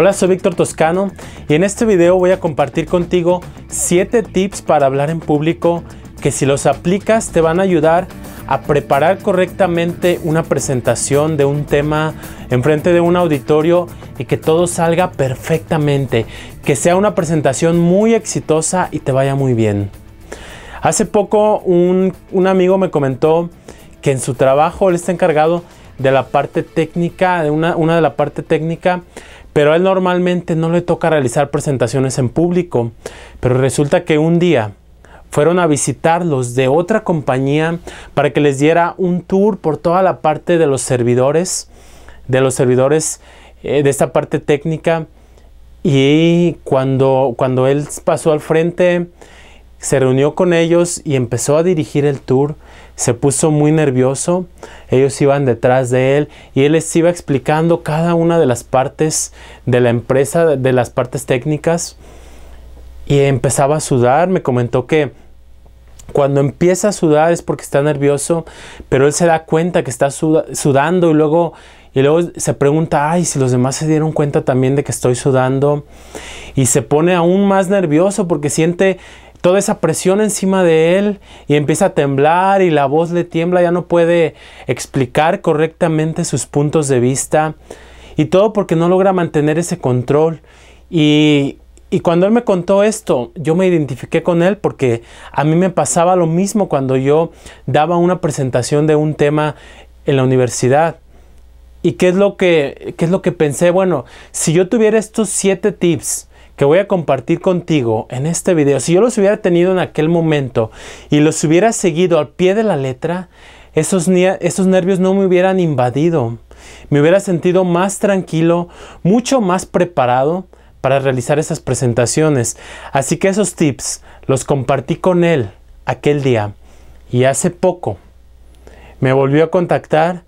Hola, soy Víctor Toscano y en este video voy a compartir contigo 7 tips para hablar en público que si los aplicas te van a ayudar a preparar correctamente una presentación de un tema enfrente de un auditorio y que todo salga perfectamente, que sea una presentación muy exitosa y te vaya muy bien. Hace poco un, amigo me comentó que en su trabajo él está encargado de la parte técnica, de una, una de la parte técnica pero él normalmente no le toca realizar presentaciones en público, pero resulta que un día fueron a visitarlos de otra compañía para que les diera un tour por toda la parte de los servidores, de los servidores eh, de esta parte técnica. Y cuando él pasó al frente, se reunió con ellos y empezó a dirigir el tour, se puso muy nervioso, ellos iban detrás de él y él les iba explicando cada una de las partes de la empresa, de las partes técnicas y empezaba a sudar, me comentó que cuando empieza a sudar es porque está nervioso, pero él se da cuenta que está sudando y luego, y luego se pregunta, ay, si los demás se dieron cuenta también de que estoy sudando. Y se pone aún más nervioso porque siente toda esa presión encima de él y empieza a temblar y la voz le tiembla, ya no puede explicar correctamente sus puntos de vista y todo porque no logra mantener ese control. Y, cuando él me contó esto, yo me identifiqué con él porque a mí me pasaba lo mismo cuando yo daba una presentación de un tema en la universidad. ¿Y qué es lo que, qué es lo que pensé? Bueno, si yo tuviera estos siete tips, que voy a compartir contigo en este video, si yo los hubiera tenido en aquel momento y los hubiera seguido al pie de la letra, esos, esos nervios no me hubieran invadido. Me hubiera sentido más tranquilo, mucho más preparado para realizar esas presentaciones. Así que esos tips los compartí con él aquel día. Y hace poco me volvió a contactar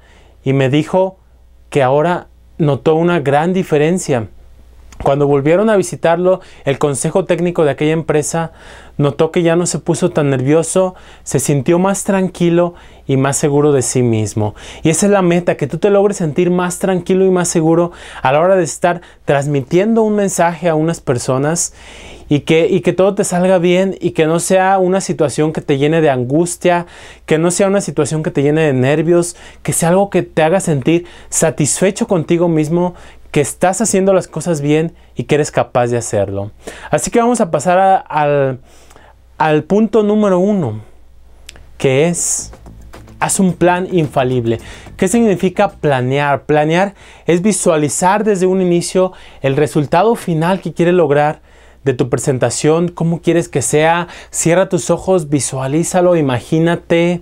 y me dijo que ahora notó una gran diferencia cuando volvieron a visitarlo, el consejo técnico de aquella empresa notó que ya no se puso tan nervioso, se sintió más tranquilo y más seguro de sí mismo. Y esa es la meta, que tú te logres sentir más tranquilo y más seguro a la hora de estar transmitiendo un mensaje a unas personas y que, y que todo te salga bien y que no sea una situación que te llene de angustia, que no sea una situación que te llene de nervios, que sea algo que te haga sentir satisfecho contigo mismo, que estás haciendo las cosas bien y que eres capaz de hacerlo. Así que vamos a pasar al, al punto número uno, que es haz un plan infalible. ¿Qué significa planear? Planear es visualizar desde un inicio el resultado final que quieres lograr de tu presentación, cómo quieres que sea. Cierra tus ojos, visualízalo, imagínate.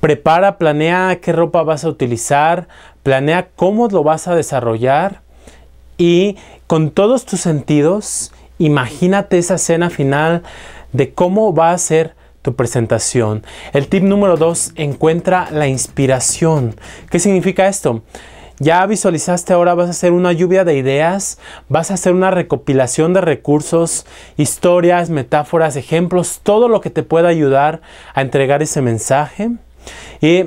Prepara, planea qué ropa vas a utilizar, planea cómo lo vas a desarrollar y con todos tus sentidos, imagínate esa escena final de cómo va a ser tu presentación. El tip número dos, encuentra la inspiración. ¿Qué significa esto? Ya visualizaste ahora, vas a hacer una lluvia de ideas, vas a hacer una recopilación de recursos, historias, metáforas, ejemplos, todo lo que te pueda ayudar a entregar ese mensaje. Y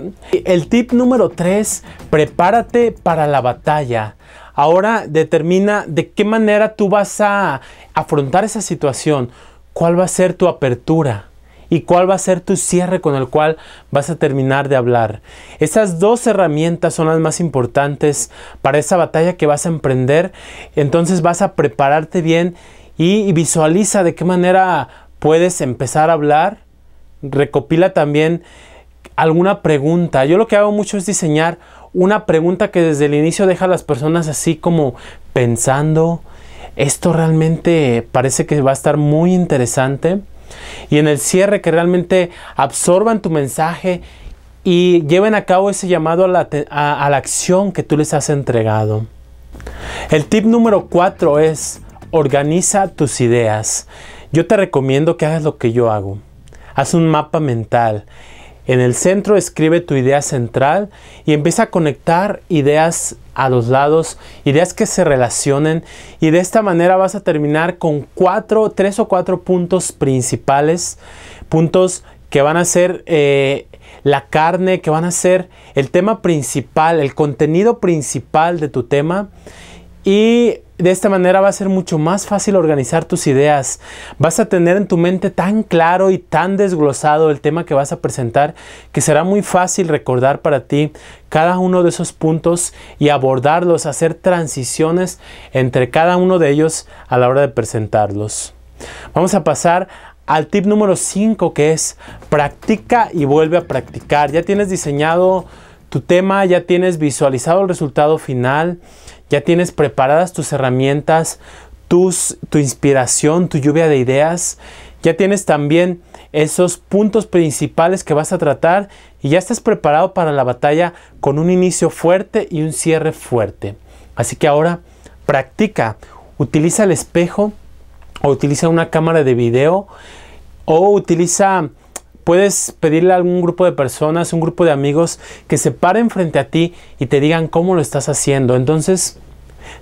el tip número 3, prepárate para la batalla. Ahora determina de qué manera tú vas a afrontar esa situación, cuál va a ser tu apertura y cuál va a ser tu cierre con el cual vas a terminar de hablar. Esas dos herramientas son las más importantes para esa batalla que vas a emprender. Entonces vas a prepararte bien y visualiza de qué manera puedes empezar a hablar. Recopila también alguna pregunta. Yo lo que hago mucho es diseñar una pregunta que desde el inicio deja a las personas así como pensando. Esto realmente parece que va a estar muy interesante. Y en el cierre que realmente absorban tu mensaje y lleven a cabo ese llamado a la, la acción que tú les has entregado. El tip número cuatro es organiza tus ideas. Yo te recomiendo que hagas lo que yo hago. Haz un mapa mental en el centro escribe tu idea central y empieza a conectar ideas a los lados, ideas que se relacionen y de esta manera vas a terminar con cuatro, tres o cuatro puntos principales, puntos que van a ser eh, la carne, que van a ser el tema principal, el contenido principal de tu tema y de esta manera va a ser mucho más fácil organizar tus ideas. Vas a tener en tu mente tan claro y tan desglosado el tema que vas a presentar que será muy fácil recordar para ti cada uno de esos puntos y abordarlos, hacer transiciones entre cada uno de ellos a la hora de presentarlos. Vamos a pasar al tip número 5 que es practica y vuelve a practicar. Ya tienes diseñado tu tema, ya tienes visualizado el resultado final ya tienes preparadas tus herramientas, tus, tu inspiración, tu lluvia de ideas. Ya tienes también esos puntos principales que vas a tratar y ya estás preparado para la batalla con un inicio fuerte y un cierre fuerte. Así que ahora practica, utiliza el espejo o utiliza una cámara de video o utiliza Puedes pedirle a algún grupo de personas, un grupo de amigos que se paren frente a ti y te digan cómo lo estás haciendo. Entonces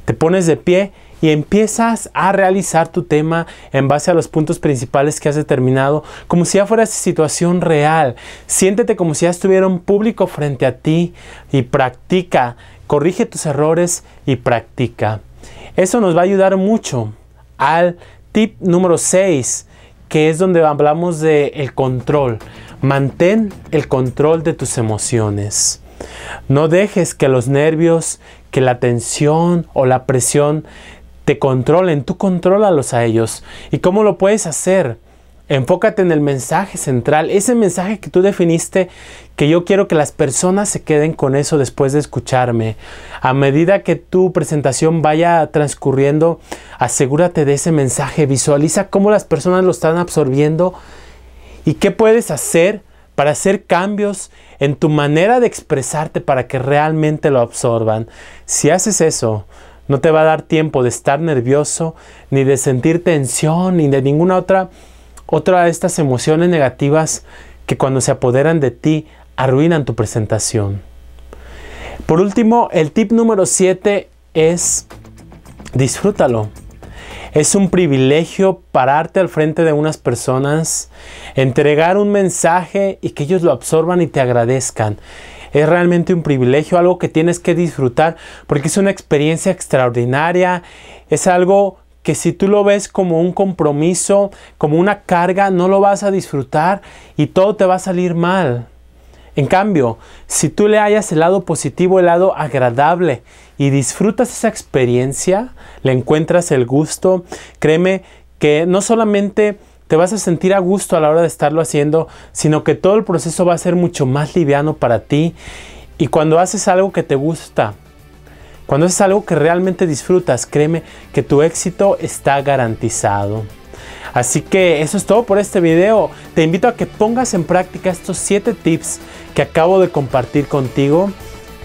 te pones de pie y empiezas a realizar tu tema en base a los puntos principales que has determinado, como si ya fuera esa situación real. Siéntete como si ya estuviera un público frente a ti y practica, corrige tus errores y practica. Eso nos va a ayudar mucho al tip número 6 que es donde hablamos de el control. Mantén el control de tus emociones. No dejes que los nervios, que la tensión o la presión te controlen. Tú contrólalos a ellos. ¿Y cómo lo puedes hacer? Enfócate en el mensaje central, ese mensaje que tú definiste, que yo quiero que las personas se queden con eso después de escucharme. A medida que tu presentación vaya transcurriendo, asegúrate de ese mensaje, visualiza cómo las personas lo están absorbiendo y qué puedes hacer para hacer cambios en tu manera de expresarte para que realmente lo absorban. Si haces eso, no te va a dar tiempo de estar nervioso, ni de sentir tensión, ni de ninguna otra otra de estas emociones negativas que cuando se apoderan de ti arruinan tu presentación. Por último, el tip número 7 es disfrútalo. Es un privilegio pararte al frente de unas personas, entregar un mensaje y que ellos lo absorban y te agradezcan. Es realmente un privilegio, algo que tienes que disfrutar porque es una experiencia extraordinaria, es algo que si tú lo ves como un compromiso, como una carga, no lo vas a disfrutar y todo te va a salir mal. En cambio, si tú le hallas el lado positivo, el lado agradable y disfrutas esa experiencia, le encuentras el gusto, créeme que no solamente te vas a sentir a gusto a la hora de estarlo haciendo, sino que todo el proceso va a ser mucho más liviano para ti. Y cuando haces algo que te gusta, cuando es algo que realmente disfrutas, créeme que tu éxito está garantizado. Así que eso es todo por este video. Te invito a que pongas en práctica estos 7 tips que acabo de compartir contigo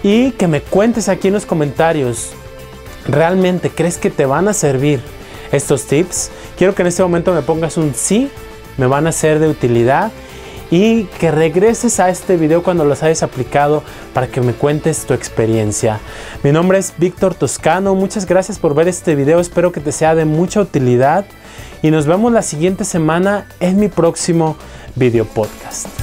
y que me cuentes aquí en los comentarios. ¿Realmente crees que te van a servir estos tips? Quiero que en este momento me pongas un sí, me van a ser de utilidad y que regreses a este video cuando los hayas aplicado para que me cuentes tu experiencia. Mi nombre es Víctor Toscano, muchas gracias por ver este video, espero que te sea de mucha utilidad y nos vemos la siguiente semana en mi próximo video podcast.